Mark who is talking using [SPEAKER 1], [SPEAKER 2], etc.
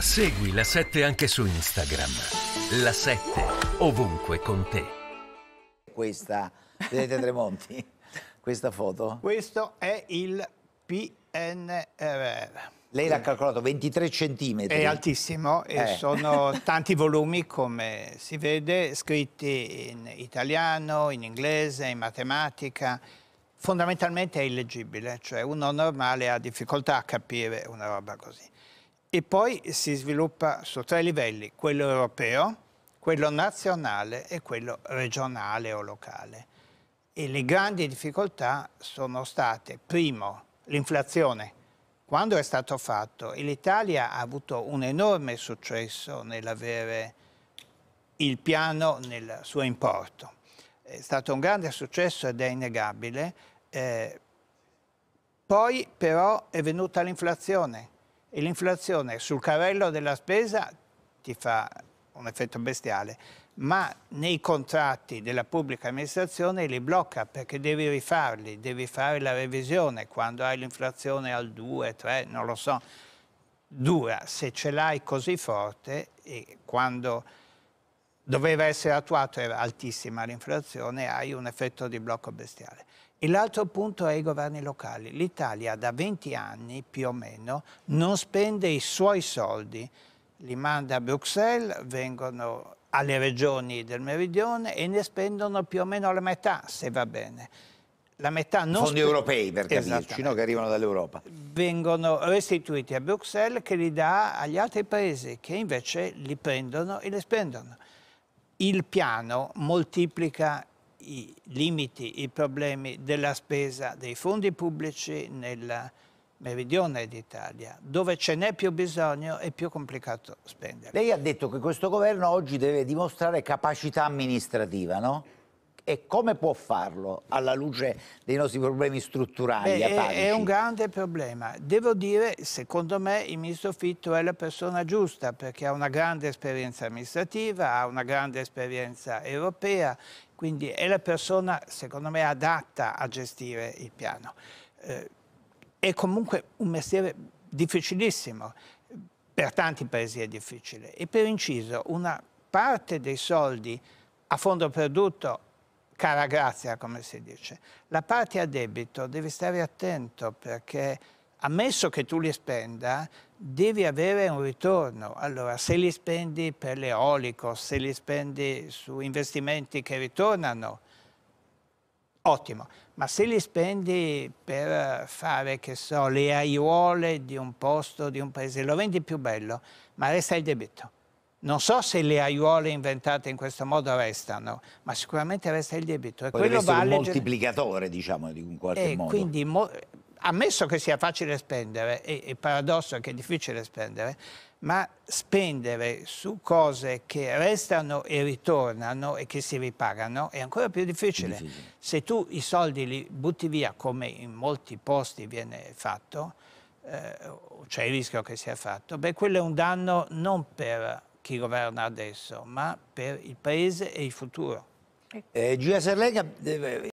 [SPEAKER 1] Segui la 7 anche su Instagram. La 7 ovunque con te. Questa, vedete Tremonti? Questa foto?
[SPEAKER 2] Questo è il PNRR. Lei l'ha calcolato 23 centimetri. È altissimo eh. e sono tanti volumi come si vede, scritti in italiano, in inglese, in matematica. Fondamentalmente è illeggibile, cioè uno normale ha difficoltà a capire una roba così e poi si sviluppa su tre livelli, quello europeo, quello nazionale e quello regionale o locale. E le grandi difficoltà sono state, primo, l'inflazione. Quando è stato fatto, l'Italia ha avuto un enorme successo nell'avere il piano nel suo importo. È stato un grande successo ed è innegabile. Eh, poi però è venuta l'inflazione e l'inflazione sul carrello della spesa ti fa un effetto bestiale, ma nei contratti della pubblica amministrazione li blocca perché devi rifarli, devi fare la revisione quando hai l'inflazione al 2, 3, non lo so. Dura, se ce l'hai così forte e quando doveva essere attuato, era altissima l'inflazione, hai un effetto di blocco bestiale. l'altro punto è i governi locali. L'Italia da 20 anni più o meno non spende i suoi soldi, li manda a Bruxelles, vengono alle regioni del meridione e ne spendono più o meno la metà, se va bene. La metà non Fondi europei, per capirci, no? che arrivano dall'Europa. Vengono restituiti a Bruxelles che li dà agli altri paesi che invece li prendono e li spendono il piano moltiplica i limiti, i problemi della spesa dei fondi pubblici nel meridione d'Italia, dove ce n'è più bisogno è più complicato spendere.
[SPEAKER 1] Lei ha detto che questo governo oggi deve dimostrare capacità amministrativa, no? e come può farlo alla luce dei nostri problemi strutturali? Beh, è, è, un
[SPEAKER 2] grande problema. Devo dire, secondo me, il ministro Fitto è la persona giusta perché ha una grande esperienza amministrativa, ha una grande esperienza europea, quindi è la persona, secondo me, adatta a gestire il piano. Eh, è comunque un mestiere difficilissimo, per tanti paesi è difficile e per inciso una parte dei soldi a fondo perduto cara grazia, come si dice. La parte a debito devi stare attento perché ammesso che tu li spenda, devi avere un ritorno. Allora, se li spendi per l'eolico, se li spendi su investimenti che ritornano, ottimo. Ma se li spendi per fare, che so, le aiuole di un posto, di un paese, lo vendi più bello, ma resta il debito non so se le aiuole inventate in questo modo restano, ma sicuramente resta il debito. E Poi quello deve vale un
[SPEAKER 1] moltiplicatore, diciamo, in qualche e eh, modo. Quindi,
[SPEAKER 2] mo ammesso che sia facile spendere, e il paradosso è che è difficile spendere, ma spendere su cose che restano e ritornano e che si ripagano è ancora più difficile. difficile. Se tu i soldi li butti via, come in molti posti viene fatto, eh, c'è il rischio che sia fatto, beh, quello è un danno non per chi governa adesso, ma per il Paese e il futuro. Eh, Giulia Serlega eh,